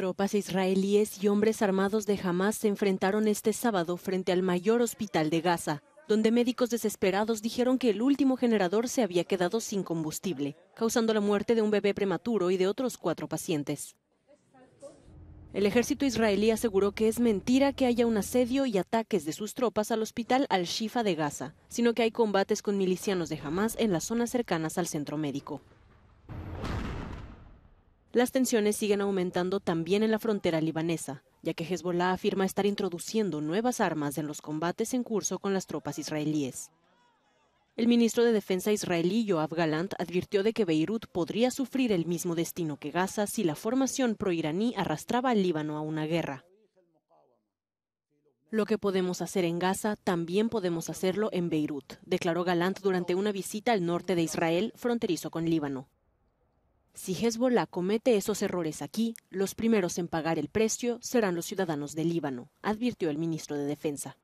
Tropas israelíes y hombres armados de Hamas se enfrentaron este sábado frente al mayor hospital de Gaza, donde médicos desesperados dijeron que el último generador se había quedado sin combustible, causando la muerte de un bebé prematuro y de otros cuatro pacientes. El ejército israelí aseguró que es mentira que haya un asedio y ataques de sus tropas al hospital Al-Shifa de Gaza, sino que hay combates con milicianos de Hamas en las zonas cercanas al centro médico. Las tensiones siguen aumentando también en la frontera libanesa, ya que Hezbollah afirma estar introduciendo nuevas armas en los combates en curso con las tropas israelíes. El ministro de Defensa israelí Yoav Galant advirtió de que Beirut podría sufrir el mismo destino que Gaza si la formación proiraní arrastraba al Líbano a una guerra. Lo que podemos hacer en Gaza, también podemos hacerlo en Beirut, declaró Galant durante una visita al norte de Israel, fronterizo con Líbano. Si Hezbollah comete esos errores aquí, los primeros en pagar el precio serán los ciudadanos del Líbano, advirtió el ministro de Defensa.